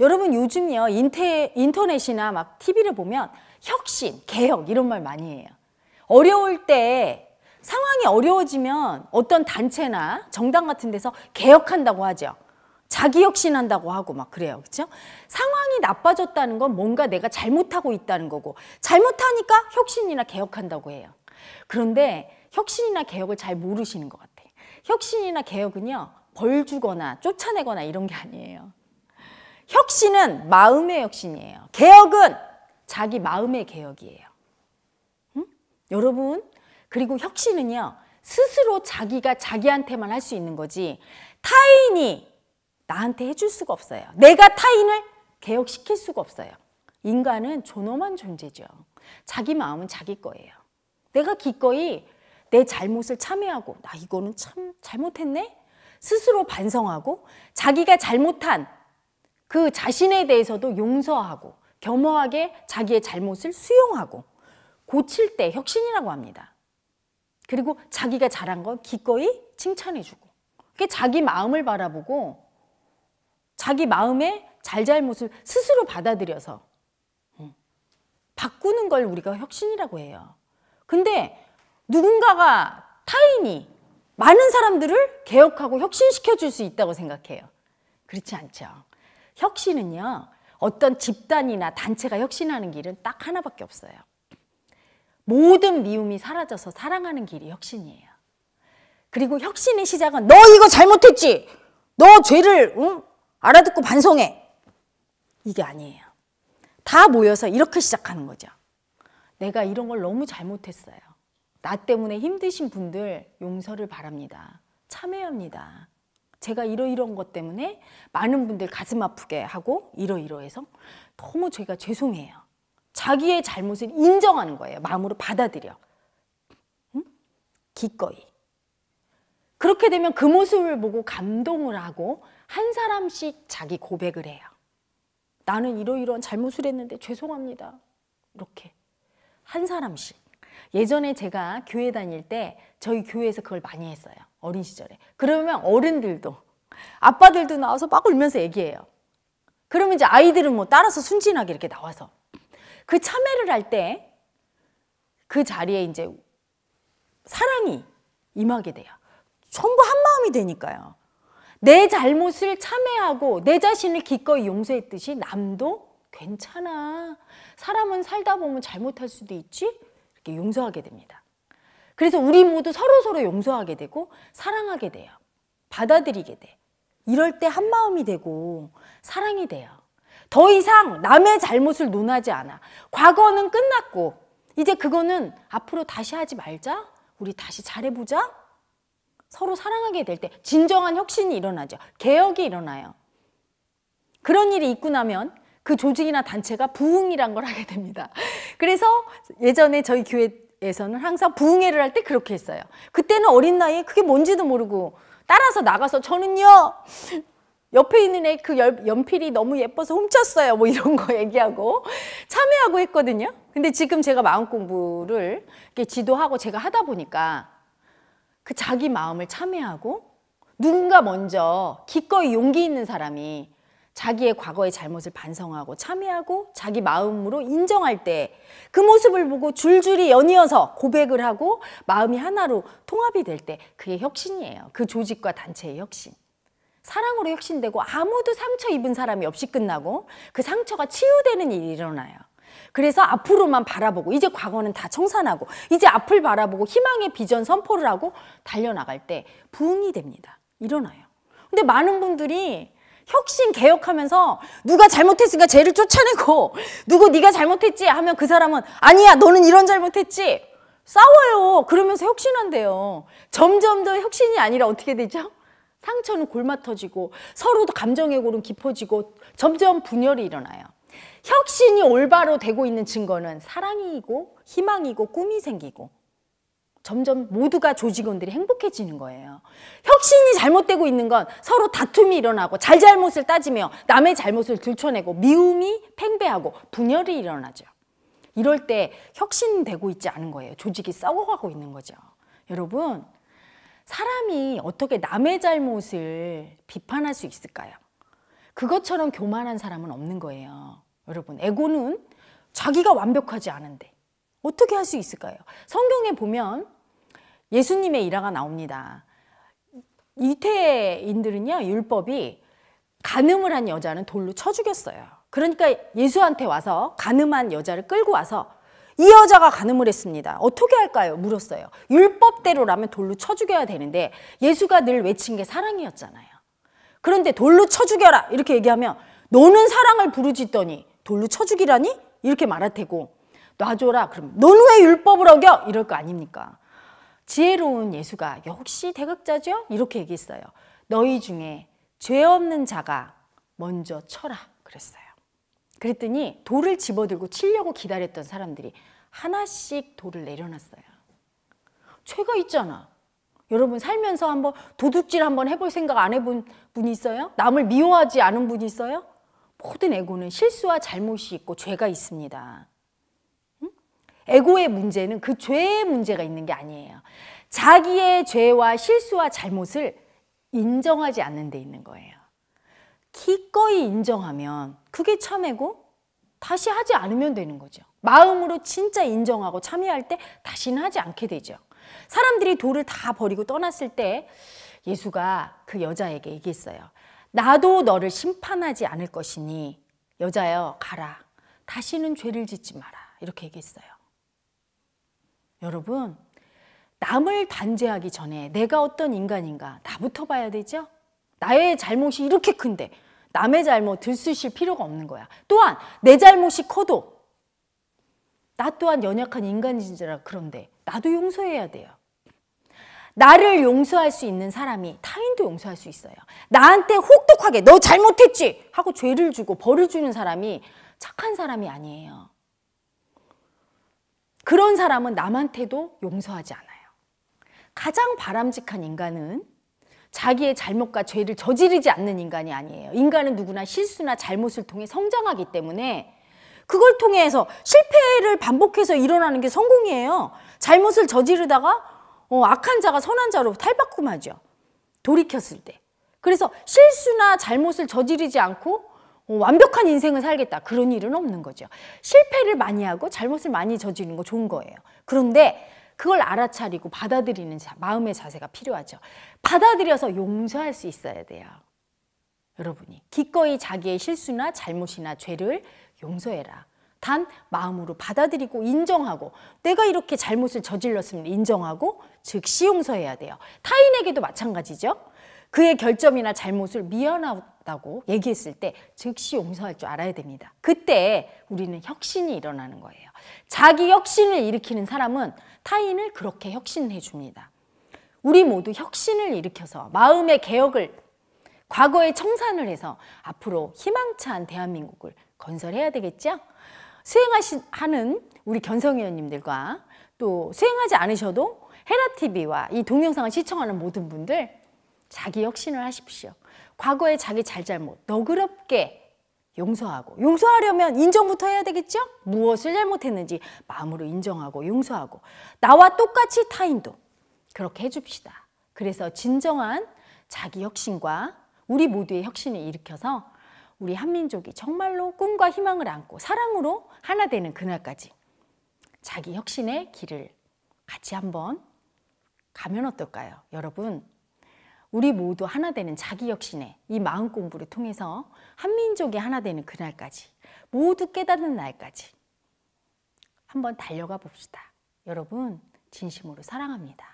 여러분 요즘요 인테, 인터넷이나 막 TV를 보면 혁신, 개혁 이런 말 많이 해요. 어려울 때 상황이 어려워지면 어떤 단체나 정당 같은 데서 개혁한다고 하죠. 자기 혁신한다고 하고 막 그래요. 그렇죠? 상황이 나빠졌다는 건 뭔가 내가 잘못하고 있다는 거고 잘못하니까 혁신이나 개혁한다고 해요. 그런데 혁신이나 개혁을 잘 모르시는 것 같아요. 혁신이나 개혁은요. 벌 주거나 쫓아내거나 이런 게 아니에요. 혁신은 마음의 혁신이에요. 개혁은 자기 마음의 개혁이에요. 응? 여러분, 그리고 혁신은요, 스스로 자기가 자기한테만 할 수 있는 거지, 타인이 나한테 해줄 수가 없어요. 내가 타인을 개혁시킬 수가 없어요. 인간은 존엄한 존재죠. 자기 마음은 자기 거예요. 내가 기꺼이 내 잘못을 참회하고, 나 이거는 참 잘못했네? 스스로 반성하고, 자기가 잘못한 그 자신에 대해서도 용서하고 겸허하게 자기의 잘못을 수용하고 고칠 때 혁신이라고 합니다. 그리고 자기가 잘한 건 기꺼이 칭찬해주고 그게 자기 마음을 바라보고 자기 마음의 잘잘못을 스스로 받아들여서 음, 바꾸는 걸 우리가 혁신이라고 해요. 근데 누군가가 타인이 많은 사람들을 개혁하고 혁신시켜 줄 수 있다고 생각해요. 그렇지 않죠. 혁신은요. 어떤 집단이나 단체가 혁신하는 길은 딱 하나밖에 없어요. 모든 미움이 사라져서 사랑하는 길이 혁신이에요. 그리고 혁신의 시작은 너 이거 잘못했지. 너 죄를 응? 알아듣고 반성해. 이게 아니에요. 다 모여서 이렇게 시작하는 거죠. 내가 이런 걸 너무 잘못했어요. 나 때문에 힘드신 분들 용서를 바랍니다. 참회합니다. 제가 이러이러한 것 때문에 많은 분들 가슴 아프게 하고 이러이러해서 너무 제가 죄송해요. 자기의 잘못을 인정하는 거예요. 마음으로 받아들여. 응? 기꺼이. 그렇게 되면 그 모습을 보고 감동을 하고 한 사람씩 자기 고백을 해요. 나는 이러이러한 잘못을 했는데 죄송합니다. 이렇게 한 사람씩. 예전에 제가 교회 다닐 때 저희 교회에서 그걸 많이 했어요. 어린 시절에. 그러면 어른들도 아빠들도 나와서 막 울면서 얘기해요. 그러면 이제 아이들은 뭐 따라서 순진하게 이렇게 나와서 그 참회를 할 때 그 자리에 이제 사랑이 임하게 돼요. 전부 한 마음이 되니까요. 내 잘못을 참회하고 내 자신을 기꺼이 용서했듯이 남도 괜찮아. 사람은 살다 보면 잘못할 수도 있지. 이렇게 용서하게 됩니다. 그래서 우리 모두 서로서로 용서하게 되고 사랑하게 돼요. 받아들이게 돼. 이럴 때 한마음이 되고 사랑이 돼요. 더 이상 남의 잘못을 논하지 않아. 과거는 끝났고 이제 그거는 앞으로 다시 하지 말자. 우리 다시 잘해보자. 서로 사랑하게 될 때 진정한 혁신이 일어나죠. 개혁이 일어나요. 그런 일이 있고 나면 그 조직이나 단체가 부흥이란 걸 하게 됩니다. 그래서 예전에 저희 교회 에서는 항상 부흥회를 할 때 그렇게 했어요. 그때는 어린 나이에 그게 뭔지도 모르고 따라서 나가서 저는요 옆에 있는 애 그 연필이 너무 예뻐서 훔쳤어요 뭐 이런 거 얘기하고 참여하고 했거든요. 근데 지금 제가 마음 공부를 이렇게 지도하고 제가 하다 보니까 그 자기 마음을 참여하고 누군가 먼저 기꺼이 용기 있는 사람이 자기의 과거의 잘못을 반성하고 참여하고 자기 마음으로 인정할 때 그 모습을 보고 줄줄이 연이어서 고백을 하고 마음이 하나로 통합이 될 때 그게 혁신이에요. 그 조직과 단체의 혁신. 사랑으로 혁신되고 아무도 상처 입은 사람이 없이 끝나고 그 상처가 치유되는 일이 일어나요. 그래서 앞으로만 바라보고 이제 과거는 다 청산하고 이제 앞을 바라보고 희망의 비전 선포를 하고 달려나갈 때 부흥이 됩니다. 일어나요. 근데 많은 분들이 혁신 개혁하면서 누가 잘못했으니까 죄를 쫓아내고 누구 네가 잘못했지 하면 그 사람은 아니야 너는 이런 잘못했지 싸워요 그러면서 혁신한대요 점점 더 혁신이 아니라 어떻게 되죠? 상처는 골마 터지고 서로도 감정의 골은 깊어지고 점점 분열이 일어나요 혁신이 올바로 되고 있는 증거는 사랑이고 희망이고 꿈이 생기고 점점 모두가 조직원들이 행복해지는 거예요. 혁신이 잘못되고 있는 건 서로 다툼이 일어나고 잘잘못을 따지며 남의 잘못을 들춰내고 미움이 팽배하고 분열이 일어나죠. 이럴 때 혁신되고 있지 않은 거예요. 조직이 싸워가고 있는 거죠. 여러분, 사람이 어떻게 남의 잘못을 비판할 수 있을까요? 그것처럼 교만한 사람은 없는 거예요. 여러분, 에고는 자기가 완벽하지 않은데 어떻게 할 수 있을까요? 성경에 보면 예수님의 일화가 나옵니다. 이태인들은요 율법이 간음을 한 여자는 돌로 쳐 죽였어요. 그러니까 예수한테 와서 간음한 여자를 끌고 와서 이 여자가 간음을 했습니다. 어떻게 할까요? 물었어요. 율법대로라면 돌로 쳐 죽여야 되는데 예수가 늘 외친 게 사랑이었잖아요. 그런데 돌로 쳐 죽여라 이렇게 얘기하면 너는 사랑을 부르짖더니 돌로 쳐 죽이라니 이렇게 말할 테고 놔줘라 그럼 너왜 율법을 어겨 이럴 거 아닙니까? 지혜로운 예수가 역시 대극자죠 이렇게 얘기했어요. 너희 중에 죄 없는 자가 먼저 쳐라 그랬어요. 그랬더니 돌을 집어들고 치려고 기다렸던 사람들이 하나씩 돌을 내려놨어요. 죄가 있잖아. 여러분 살면서 한번 도둑질 한번 해볼 생각 안 해본 분 있어요? 남을 미워하지 않은 분 있어요? 모든 에고는 실수와 잘못이 있고 죄가 있습니다. 에고의 문제는 그 죄의 문제가 있는 게 아니에요. 자기의 죄와 실수와 잘못을 인정하지 않는 데 있는 거예요. 기꺼이 인정하면 그게 참에고 다시 하지 않으면 되는 거죠. 마음으로 진짜 인정하고 참여할 때 다시는 하지 않게 되죠. 사람들이 돌을 다 버리고 떠났을 때 예수가 그 여자에게 얘기했어요. 나도 너를 심판하지 않을 것이니 여자여 가라. 다시는 죄를 짓지 마라. 이렇게 얘기했어요. 여러분, 남을 단죄하기 전에 내가 어떤 인간인가 나부터 봐야 되죠? 나의 잘못이 이렇게 큰데 남의 잘못 들쑤실 필요가 없는 거야. 또한 내 잘못이 커도 나 또한 연약한 인간인지라 그런데 나도 용서해야 돼요. 나를 용서할 수 있는 사람이 타인도 용서할 수 있어요. 나한테 혹독하게 너 잘못했지 하고 죄를 주고 벌을 주는 사람이 착한 사람이 아니에요. 그런 사람은 남한테도 용서하지 않아요. 가장 바람직한 인간은 자기의 잘못과 죄를 저지르지 않는 인간이 아니에요. 인간은 누구나 실수나 잘못을 통해 성장하기 때문에 그걸 통해서 실패를 반복해서 일어나는 게 성공이에요. 잘못을 저지르다가 어, 악한 자가 선한 자로 탈바꿈하죠. 돌이켰을 때. 그래서 실수나 잘못을 저지르지 않고 어, 완벽한 인생을 살겠다 그런 일은 없는 거죠. 실패를 많이 하고 잘못을 많이 저지는거 좋은 거예요. 그런데 그걸 알아차리고 받아들이는 자, 마음의 자세가 필요하죠. 받아들여서 용서할 수 있어야 돼요. 여러분이 기꺼이 자기의 실수나 잘못이나 죄를 용서해라. 단 마음으로 받아들이고 인정하고 내가 이렇게 잘못을 저질렀으면 인정하고 즉시 용서해야 돼요. 타인에게도 마찬가지죠. 그의 결점이나 잘못을 미안하다고 얘기했을 때 즉시 용서할 줄 알아야 됩니다. 그때 우리는 혁신이 일어나는 거예요. 자기 혁신을 일으키는 사람은 타인을 그렇게 혁신해 줍니다. 우리 모두 혁신을 일으켜서 마음의 개혁을 과거의 청산을 해서 앞으로 희망찬 대한민국을 건설해야 되겠죠? 수행하는 우리 견성위원님들과 또 수행하지 않으셔도 헤라TV와 이 동영상을 시청하는 모든 분들 자기 혁신을 하십시오. 과거의 자기 잘잘못 너그럽게 용서하고 용서하려면 인정부터 해야 되겠죠? 무엇을 잘못했는지 마음으로 인정하고 용서하고 나와 똑같이 타인도 그렇게 해줍시다. 그래서 진정한 자기 혁신과 우리 모두의 혁신을 일으켜서 우리 한민족이 정말로 꿈과 희망을 안고 사랑으로 하나 되는 그날까지 자기 혁신의 길을 같이 한번 가면 어떨까요? 여러분 우리 모두 하나 되는 자기 혁신의이 마음 공부를 통해서 한민족이 하나 되는 그날까지 모두 깨닫는 날까지 한번 달려가 봅시다. 여러분 진심으로 사랑합니다.